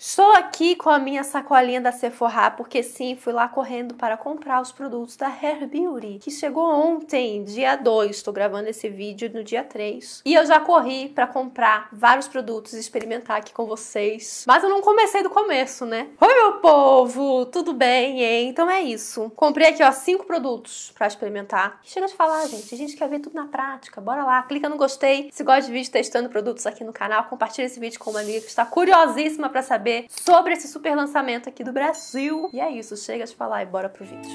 Estou aqui com a minha sacolinha da Sephora, porque sim, fui lá correndo para comprar os produtos da Hair Beauty, que chegou ontem, dia 2. Estou gravando esse vídeo no dia 3. E eu já corri para comprar vários produtos e experimentar aqui com vocês. Mas eu não comecei do começo, né? Oi, meu povo! Tudo bem, hein? Então é isso. Comprei aqui, ó, cinco produtos para experimentar. Chega de falar, gente. A gente quer ver tudo na prática. Bora lá, clica no gostei. Se gosta de vídeo testando produtos aqui no canal, compartilha esse vídeo com uma amiga que está curiosíssima para saber saber sobre esse super lançamento aqui do Brasil. E é isso, chega de falar e bora pro vídeo.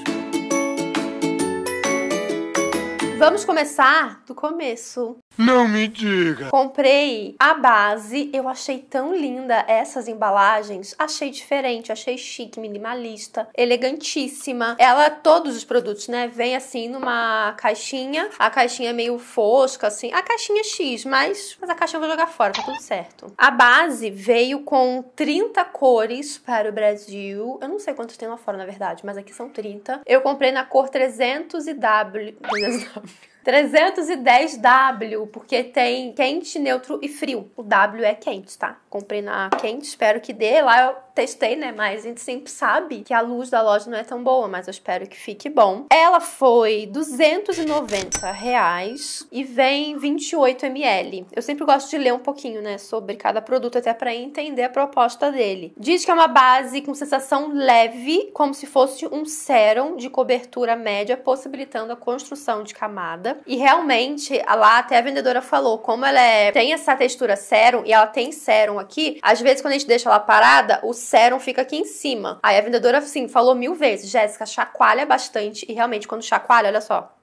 Vamos começar do começo. Não me diga! Comprei a base, eu achei tão linda essas embalagens, achei diferente, achei chique, minimalista, elegantíssima. Ela, todos os produtos, né, vem assim numa caixinha, a caixinha é meio fosca, assim, a caixinha é X, mas, mas a caixa eu vou jogar fora, tá tudo certo. A base veio com 30 cores para o Brasil, eu não sei quantos tem lá fora, na verdade, mas aqui são 30. Eu comprei na cor 300 W. 300W. 310W, porque tem quente, neutro e frio. O W é quente, tá? Comprei na quente, espero que dê. Lá testei, né? Mas a gente sempre sabe que a luz da loja não é tão boa, mas eu espero que fique bom. Ela foi 290 reais e vem 28 ml. Eu sempre gosto de ler um pouquinho, né, sobre cada produto até para entender a proposta dele. Diz que é uma base com sensação leve, como se fosse um sérum de cobertura média, possibilitando a construção de camada. E realmente, lá até a vendedora falou como ela é, tem essa textura sérum e ela tem sérum aqui. Às vezes quando a gente deixa ela parada, o disseram fica aqui em cima. Aí a vendedora, assim, falou mil vezes, Jéssica, chacoalha bastante. E realmente, quando chacoalha, olha só,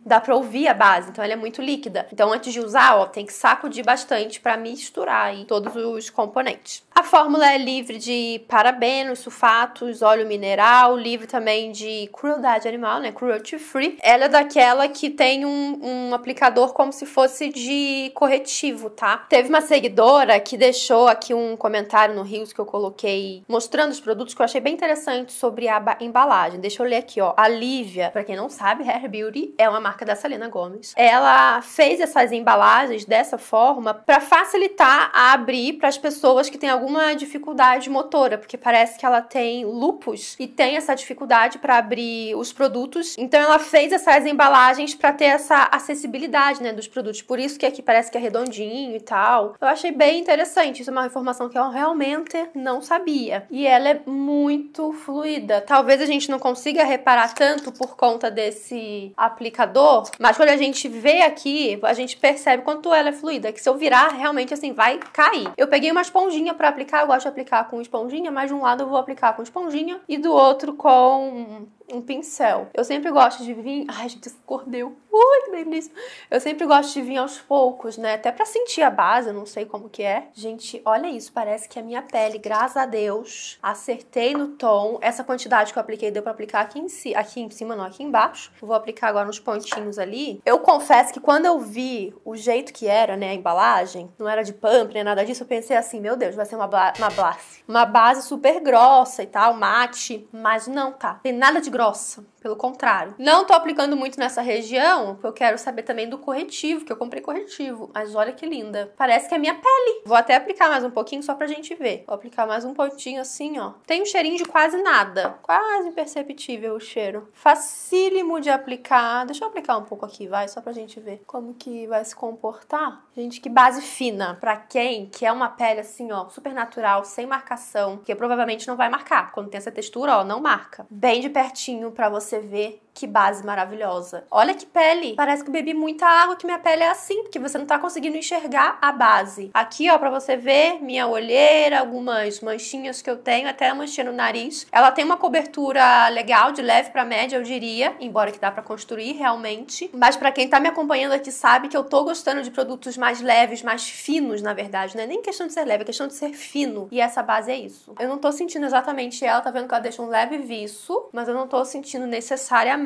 dá pra ouvir a base, então ela é muito líquida. Então antes de usar, ó, tem que sacudir bastante para misturar aí todos os componentes. A fórmula é livre de parabenos, sulfatos, óleo mineral, livre também de crueldade animal, né? Cruelty free. Ela é daquela que tem um, um aplicador como se fosse de corretivo, tá? Teve uma seguidora que deixou aqui um comentário no Rios que eu coloquei mostrando os produtos que eu achei bem interessante sobre a embalagem. Deixa eu ler aqui, ó. A Lívia, pra quem não sabe, Hair Beauty é uma marca da Selena Gomes. Ela fez essas embalagens dessa forma para facilitar a abrir para as pessoas que têm algum alguma dificuldade motora, porque parece que ela tem lupus e tem essa dificuldade para abrir os produtos. Então ela fez essas embalagens para ter essa acessibilidade, né, dos produtos. Por isso que aqui parece que é redondinho e tal. Eu achei bem interessante, isso é uma informação que eu realmente não sabia. E ela é muito fluida. Talvez a gente não consiga reparar tanto por conta desse aplicador, mas quando a gente vê aqui, a gente percebe quanto ela é fluida, que se eu virar realmente assim vai cair. Eu peguei uma esponjinha para aplicar, eu gosto de aplicar com esponjinha, mas de um lado eu vou aplicar com esponjinha e do outro com um pincel. Eu sempre gosto de vir. Ai, gente, isso acordeu. Ui, que Eu sempre gosto de vir aos poucos, né? Até para sentir a base, eu não sei como que é. Gente, olha isso. Parece que a minha pele, graças a Deus, acertei no tom. Essa quantidade que eu apliquei deu para aplicar aqui em, si, aqui em cima, não, aqui embaixo. vou aplicar agora nos pontinhos ali. Eu confesso que quando eu vi o jeito que era, né, a embalagem, não era de pump nem nada disso, eu pensei assim, meu Deus, vai ser uma, uma base. Uma base super grossa e tal, mate. Mas não, tá. Tem nada de grossa. Pelo contrário. Não tô aplicando muito nessa região, porque eu quero saber também do corretivo, que eu comprei corretivo. Mas olha que linda. Parece que é minha pele. Vou até aplicar mais um pouquinho só pra gente ver. Vou aplicar mais um pontinho assim, ó. Tem um cheirinho de quase nada. Quase imperceptível o cheiro. Facílimo de aplicar. Deixa eu aplicar um pouco aqui, vai, só pra gente ver como que vai se comportar. Gente, que base fina. Pra quem quer uma pele assim, ó, super natural, sem marcação, que provavelmente não vai marcar. Quando tem essa textura, ó, não marca. Bem de pertinho pra você você vê que base maravilhosa. Olha que pele. Parece que eu bebi muita água, que minha pele é assim, porque você não tá conseguindo enxergar a base. Aqui, ó, pra você ver minha olheira, algumas manchinhas que eu tenho, até a manchinha no nariz. Ela tem uma cobertura legal, de leve para média, eu diria, embora que dá para construir realmente. Mas para quem tá me acompanhando aqui sabe que eu tô gostando de produtos mais leves, mais finos, na verdade, né? Nem questão de ser leve, é questão de ser fino. E essa base é isso. Eu não tô sentindo exatamente ela, tá vendo que ela deixa um leve viço, mas eu não tô sentindo necessariamente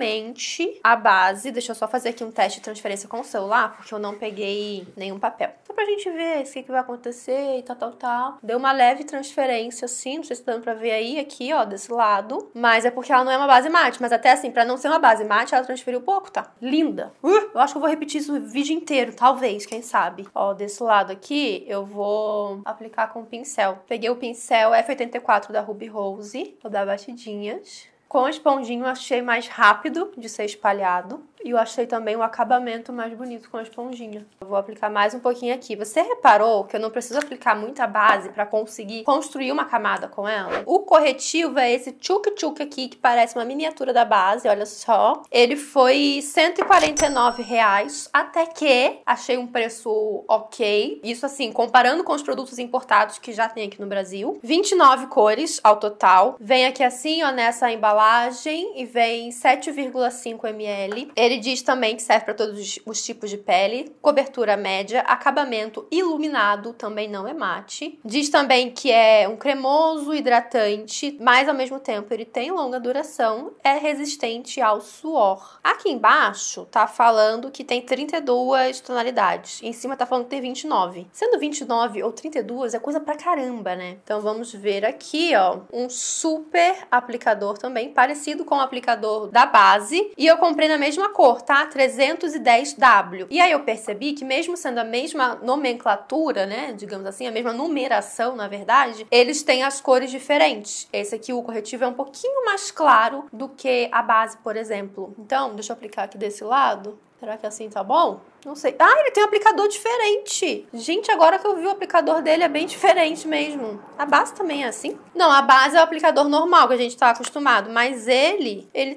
a base. Deixa eu só fazer aqui um teste de transferência com o celular, porque eu não peguei nenhum papel. Só pra gente ver o que, que vai acontecer e tal, tal, tal. Deu uma leve transferência, assim, não sei se tá dando pra ver aí, aqui, ó, desse lado. Mas é porque ela não é uma base mate. Mas até assim, pra não ser uma base mate, ela transferiu pouco, tá? Linda. Uh, eu acho que eu vou repetir isso o vídeo inteiro, talvez, quem sabe. Ó, desse lado aqui, eu vou aplicar com o pincel. Peguei o pincel F84 da Ruby Rose. Vou dar batidinhas. Com esponjinho achei mais rápido de ser espalhado. E eu achei também o acabamento mais bonito com a esponjinha. Eu vou aplicar mais um pouquinho aqui. Você reparou que eu não preciso aplicar muita base para conseguir construir uma camada com ela? O corretivo é esse tchuk-tchuk aqui, que parece uma miniatura da base, olha só. Ele foi 149 reais, até que achei um preço ok. Isso assim, comparando com os produtos importados que já tem aqui no Brasil. 29 cores ao total. Vem aqui assim, ó, nessa embalagem e vem 7,5 ml. Ele ele diz também que serve para todos os tipos de pele, cobertura média, acabamento iluminado, também não é mate. Diz também que é um cremoso, hidratante, mas ao mesmo tempo ele tem longa duração, é resistente ao suor. Aqui embaixo tá falando que tem 32 tonalidades, em cima tá falando que tem 29. Sendo 29 ou 32 é coisa pra caramba, né? Então vamos ver aqui, ó, um super aplicador também, parecido com o aplicador da base, e eu comprei na mesma cor, tá? 310W. E aí eu percebi que mesmo sendo a mesma nomenclatura, né, digamos assim, a mesma numeração, na verdade, eles têm as cores diferentes. Esse aqui, o corretivo, é um pouquinho mais claro do que a base, por exemplo. Então, deixa eu aplicar aqui desse lado. Será que é assim tá bom? Não sei. Ah, ele tem um aplicador diferente. Gente, agora que eu vi o aplicador dele é bem diferente mesmo. A base também é assim? Não, a base é o aplicador normal que a gente tá acostumado. Mas ele, ele.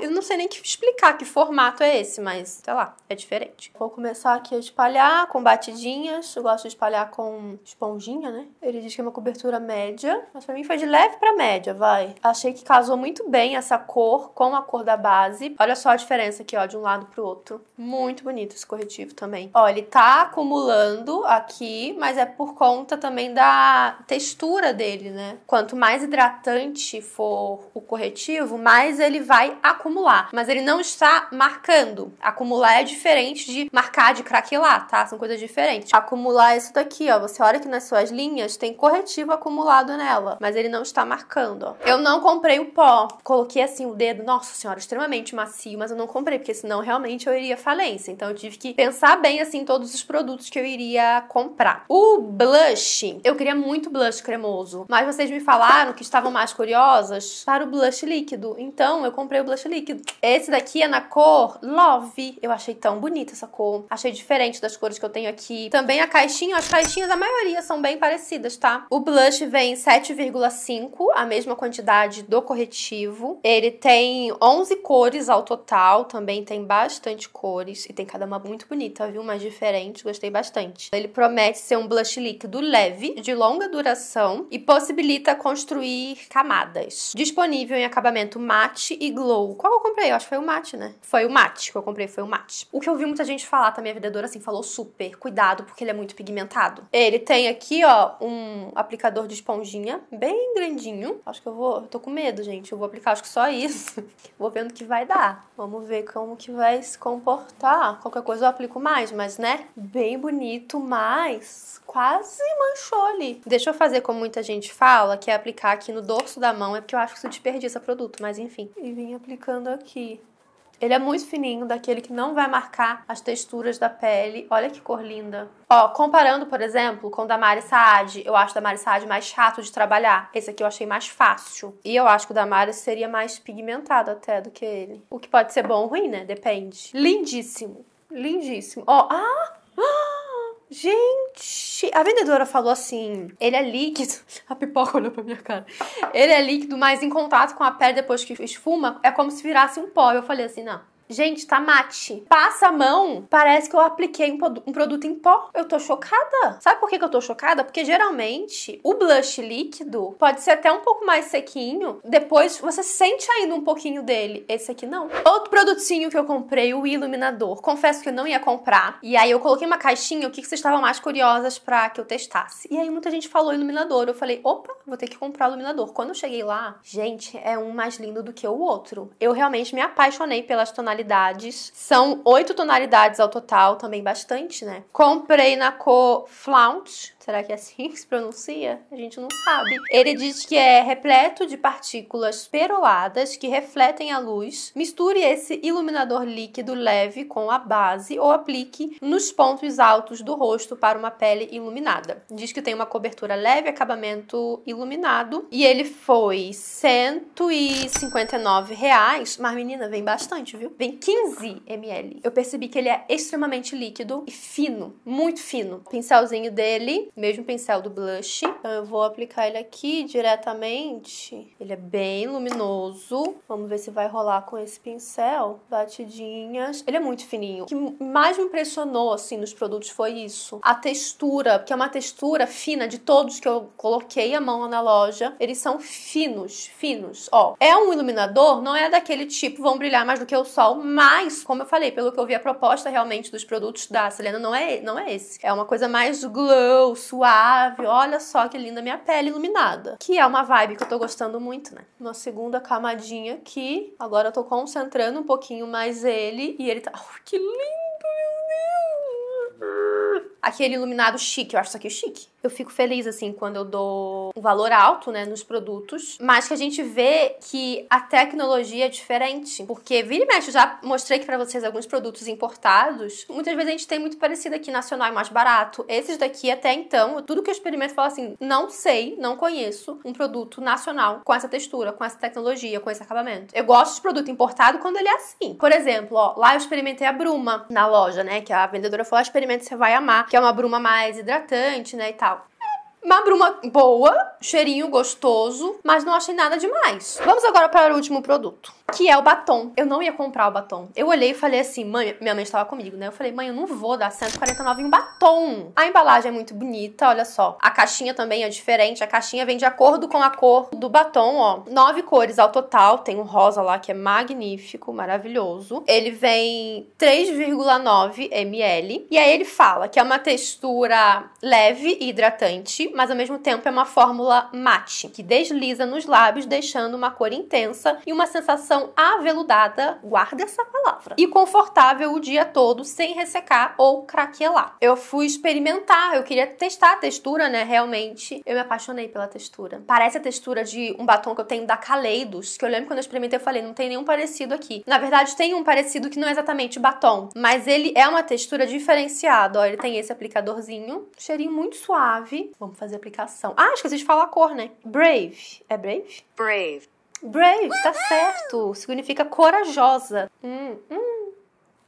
Eu não sei nem que explicar que formato é esse, mas sei lá, é diferente. Vou começar aqui a espalhar com batidinhas. Eu gosto de espalhar com esponjinha, né? Ele diz que é uma cobertura média. Mas pra mim foi de leve pra média, vai. Achei que casou muito bem essa cor com a cor da base. Olha só a diferença aqui, ó, de um lado pro outro. Muito bonito esse corretivo também. Ó, ele tá acumulando aqui, mas é por conta também da textura dele, né? Quanto mais hidratante for o corretivo, mais ele vai acumular. Mas ele não está marcando. Acumular é diferente de marcar, de craquelar, tá? São coisas diferentes. Acumular é isso daqui, ó. Você olha que nas suas linhas tem corretivo acumulado nela, mas ele não está marcando, ó. Eu não comprei o pó. Coloquei assim o dedo, nossa senhora, extremamente macio, mas eu não comprei, porque senão realmente eu iria falência. Então eu tive que que pensar bem assim todos os produtos que eu iria comprar. O blush, eu queria muito blush cremoso, mas vocês me falaram que estavam mais curiosas para o blush líquido. Então eu comprei o blush líquido. Esse daqui é na cor Love. Eu achei tão bonita essa cor. Achei diferente das cores que eu tenho aqui. Também a caixinha, as caixinhas a maioria são bem parecidas, tá? O blush vem 7,5, a mesma quantidade do corretivo. Ele tem 11 cores ao total, também tem bastante cores e tem cada uma bonita muito bonita, viu? Mais diferente, gostei bastante. Ele promete ser um blush líquido leve, de longa duração e possibilita construir camadas. Disponível em acabamento matte e glow. Qual eu comprei? Eu acho que foi o matte, né? Foi o matte que eu comprei, foi o matte. O que eu vi muita gente falar também, a vendedora assim, falou super, cuidado porque ele é muito pigmentado. Ele tem aqui, ó, um aplicador de esponjinha bem grandinho. Acho que eu vou, tô com medo, gente. Eu vou aplicar acho que só isso. vou vendo o que vai dar. Vamos ver como que vai se comportar. Qualquer coisa eu aplico mais, mas né? Bem bonito, mas quase manchou ali. Deixa eu fazer como muita gente fala, que é aplicar aqui no dorso da mão, é porque eu acho que isso desperdiça produto, mas enfim. E vim aplicando aqui. Ele é muito fininho, daquele que não vai marcar as texturas da pele. Olha que cor linda. Ó, comparando, por exemplo, com o da Mari Saad, eu acho o da Mari Saad mais chato de trabalhar. Esse aqui eu achei mais fácil. E eu acho que o da Mari seria mais pigmentado até do que ele. O que pode ser bom ou ruim, né? Depende. Lindíssimo lindíssimo. Ó, oh, ah! ah! Gente, a vendedora falou assim: ele é líquido. A pipoca olhou pra minha cara. Ele é líquido, mas em contato com a pele depois que esfuma, é como se virasse um pó. Eu falei assim: não, Gente, tá mate. Passa a mão, parece que eu apliquei um, um produto em pó. Eu tô chocada. Sabe por que, que eu tô chocada? Porque geralmente o blush líquido pode ser até um pouco mais sequinho. Depois você sente ainda um pouquinho dele. Esse aqui não. Outro produtinho que eu comprei, o iluminador. Confesso que eu não ia comprar. E aí eu coloquei uma caixinha, o que, que vocês estavam mais curiosas para que eu testasse. E aí muita gente falou iluminador. Eu falei, opa, vou ter que comprar o iluminador. Quando eu cheguei lá, gente, é um mais lindo do que o outro. Eu realmente me apaixonei pelas tonalidades tonalidades. São oito tonalidades ao total, também bastante, né? Comprei na cor Flaunt. Será que é assim que se pronuncia? A gente não sabe. Ele diz que é repleto de partículas peroladas que refletem a luz. Misture esse iluminador líquido leve com a base ou aplique nos pontos altos do rosto para uma pele iluminada. Diz que tem uma cobertura leve, acabamento iluminado. E ele foi R$ 159 reais. Mas, menina, vem bastante, viu? tem 15 ml. Eu percebi que ele é extremamente líquido e fino, muito fino. pincelzinho dele, mesmo pincel do blush. Então eu vou aplicar ele aqui diretamente. Ele é bem luminoso. Vamos ver se vai rolar com esse pincel. Batidinhas. Ele é muito fininho. O que mais me impressionou, assim, nos produtos foi isso. A textura, porque é uma textura fina de todos que eu coloquei a mão na loja. Eles são finos, finos. Ó, é um iluminador, não é daquele tipo, vão brilhar mais do que o sol, mas, como eu falei, pelo que eu vi, a proposta realmente dos produtos da Selena não é, não é esse. É uma coisa mais glow, suave, olha só que linda minha pele iluminada. Que é uma vibe que eu tô gostando muito, né? Uma segunda camadinha aqui, agora eu tô concentrando um pouquinho mais ele e ele tá... Oh, que lindo! aquele iluminado chique. Eu acho isso aqui chique. Eu fico feliz, assim, quando eu dou um valor alto, né, nos produtos. Mas que a gente vê que a tecnologia é diferente. Porque, vira e mexe, eu já mostrei aqui pra vocês alguns produtos importados. Muitas vezes a gente tem muito parecido aqui, nacional e mais barato. Esses daqui, até então, tudo que eu experimento, eu falo assim, não sei, não conheço um produto nacional com essa textura, com essa tecnologia, com esse acabamento. Eu gosto de produto importado quando ele é assim. Por exemplo, ó, lá eu experimentei a Bruma na loja, né, que a vendedora falou, ah, experimenta, você vai amar. Que que é uma bruma mais hidratante, né, e tal. Uma bruma boa, cheirinho gostoso, mas não achei nada demais. Vamos agora para o último produto, que é o batom. Eu não ia comprar o batom. Eu olhei e falei assim, mãe, minha mãe estava comigo, né? Eu falei, mãe, eu não vou dar 149 em batom. A embalagem é muito bonita, olha só. A caixinha também é diferente. A caixinha vem de acordo com a cor do batom, ó. Nove cores ao total. Tem um rosa lá que é magnífico, maravilhoso. Ele vem 3,9 ml. E aí ele fala que é uma textura leve e hidratante, mas ao mesmo tempo é uma fórmula mate, que desliza nos lábios, deixando uma cor intensa e uma sensação aveludada, guarda essa palavra, e confortável o dia todo, sem ressecar ou craquelar. Eu fui experimentar, eu queria testar a textura, né, realmente. Eu me apaixonei pela textura. Parece a textura de um batom que eu tenho da Kaleidos, que eu lembro quando eu experimentei, eu falei, não tem nenhum parecido aqui. Na verdade, tem um parecido que não é exatamente batom, mas ele é uma textura diferenciada. Ó, ele tem esse aplicadorzinho, cheirinho muito suave. Vamos fazer fazer aplicação. Ah, esqueci de falar a cor, né? Brave. É brave? Brave. Brave, tá certo. Significa corajosa. Hum, hum.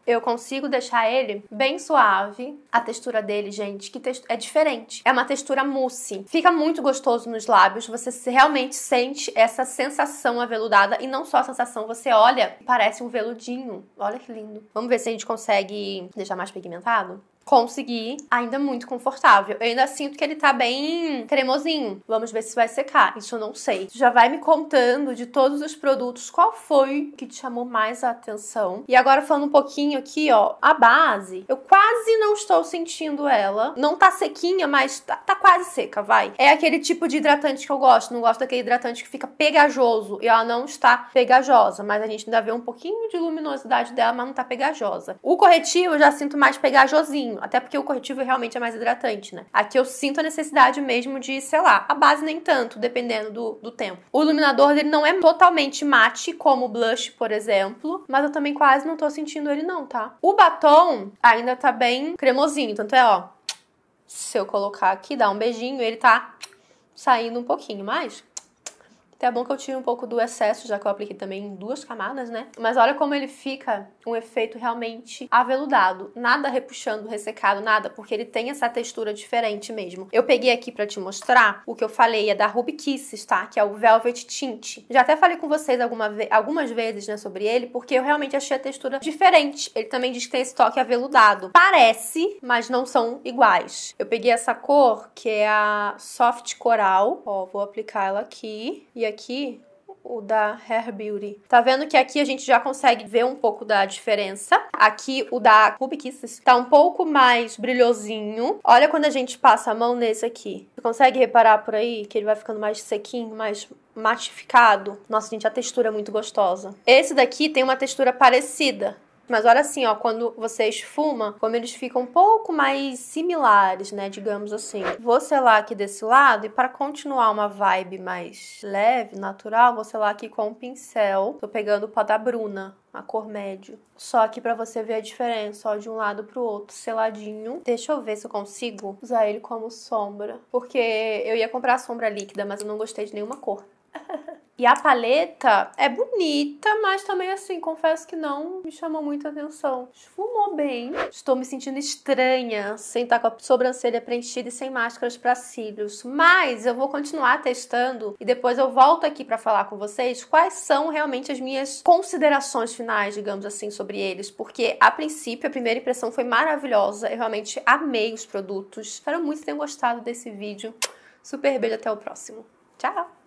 Eu consigo deixar ele bem suave. A textura dele, gente, que é diferente. É uma textura mousse. Fica muito gostoso nos lábios. Você realmente sente essa sensação aveludada. E não só a sensação, você olha, parece um veludinho. Olha que lindo. Vamos ver se a gente consegue deixar mais pigmentado consegui ainda muito confortável. Eu ainda sinto que ele tá bem cremosinho. Vamos ver se vai secar. Isso eu não sei. já vai me contando de todos os produtos qual foi que te chamou mais a atenção. E agora falando um pouquinho aqui, ó, a base, eu quase não estou sentindo ela. Não tá sequinha, mas tá, tá quase seca, vai. É aquele tipo de hidratante que eu gosto. Não gosto daquele hidratante que fica pegajoso. E ela não está pegajosa, mas a gente ainda vê um pouquinho de luminosidade dela, mas não tá pegajosa. O corretivo eu já sinto mais pegajosinho pouquinho, até porque o corretivo realmente é mais hidratante, né? Aqui eu sinto a necessidade mesmo de sei lá, A base nem tanto, dependendo do, do tempo. O iluminador dele não é totalmente mate, como o blush, por exemplo, mas eu também quase não tô sentindo ele não, tá? O batom ainda tá bem cremosinho, tanto é, ó, se eu colocar aqui, dar um beijinho, ele tá saindo um pouquinho mais. Até é bom que eu tire um pouco do excesso, já que eu apliquei também em duas camadas, né? Mas olha como ele fica um efeito realmente aveludado. Nada repuxando, ressecado, nada, porque ele tem essa textura diferente mesmo. Eu peguei aqui para te mostrar o que eu falei, é da Ruby Kisses, tá? Que é o Velvet Tint. Já até falei com vocês alguma ve algumas vezes, né, sobre ele, porque eu realmente achei a textura diferente. Ele também diz que tem esse toque aveludado. Parece, mas não são iguais. Eu peguei essa cor, que é a Soft Coral. Ó, vou aplicar ela aqui. E aqui o da Hair Beauty. Tá vendo que aqui a gente já consegue ver um pouco da diferença. Aqui o da Ruby Kisses tá um pouco mais brilhosinho. Olha quando a gente passa a mão nesse aqui. Você consegue reparar por aí que ele vai ficando mais sequinho, mais matificado? Nossa, gente, a textura é muito gostosa. Esse daqui tem uma textura parecida mas olha assim, ó, quando você esfuma, como eles ficam um pouco mais similares, né, digamos assim. Vou selar aqui desse lado e para continuar uma vibe mais leve, natural, vou selar aqui com um pincel. Tô pegando o pó da Bruna, a cor médio. Só aqui para você ver a diferença, ó, de um lado pro outro, seladinho. Deixa eu ver se eu consigo usar ele como sombra, porque eu ia comprar a sombra líquida, mas eu não gostei de nenhuma cor. E a paleta é bonita, mas também assim, confesso que não me chamou muito a atenção. Esfumou bem. Estou me sentindo estranha, sem estar com a sobrancelha preenchida e sem máscaras para cílios. Mas eu vou continuar testando e depois eu volto aqui para falar com vocês quais são realmente as minhas considerações finais, digamos assim, sobre eles. Porque a princípio, a primeira impressão foi maravilhosa. Eu realmente amei os produtos. Espero muito que tenham gostado desse vídeo. Super beijo, até o próximo. Tchau!